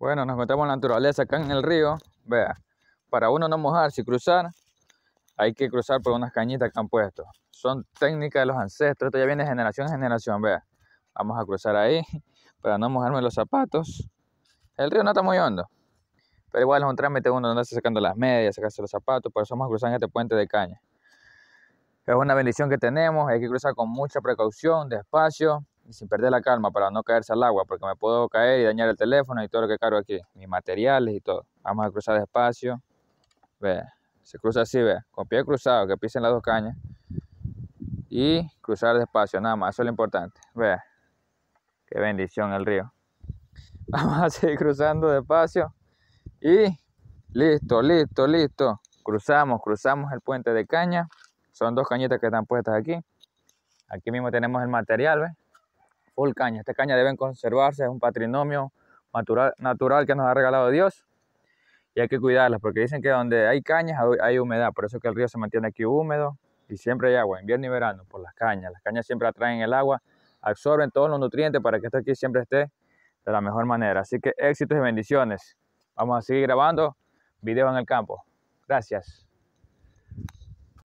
Bueno, nos metemos en la naturaleza acá en el río. Vea, para uno no mojarse y cruzar, hay que cruzar por unas cañitas que han puesto. Son técnicas de los ancestros, esto ya viene generación en generación, vea. Vamos a cruzar ahí para no mojarme los zapatos. El río no está muy hondo, pero igual es un trámite uno donde está sacando las medias, sacarse los zapatos, por eso vamos a cruzar en este puente de caña. Es una bendición que tenemos, hay que cruzar con mucha precaución, despacio, sin perder la calma para no caerse al agua, porque me puedo caer y dañar el teléfono y todo lo que cargo aquí, mis materiales y todo. Vamos a cruzar despacio. Ve, se cruza así, ve, con pie cruzado, que pisen las dos cañas. Y cruzar despacio, nada más, eso es lo importante. Ve, qué bendición el río. Vamos a seguir cruzando despacio. Y listo, listo, listo. Cruzamos, cruzamos el puente de caña. Son dos cañitas que están puestas aquí. Aquí mismo tenemos el material, ¿ves? Esta caña. Estas deben conservarse, es un patrimonio natural, natural que nos ha regalado Dios y hay que cuidarlas porque dicen que donde hay cañas hay humedad, por eso que el río se mantiene aquí húmedo y siempre hay agua, invierno y verano, por las cañas. Las cañas siempre atraen el agua, absorben todos los nutrientes para que esto aquí siempre esté de la mejor manera. Así que éxitos y bendiciones. Vamos a seguir grabando videos en el campo. Gracias.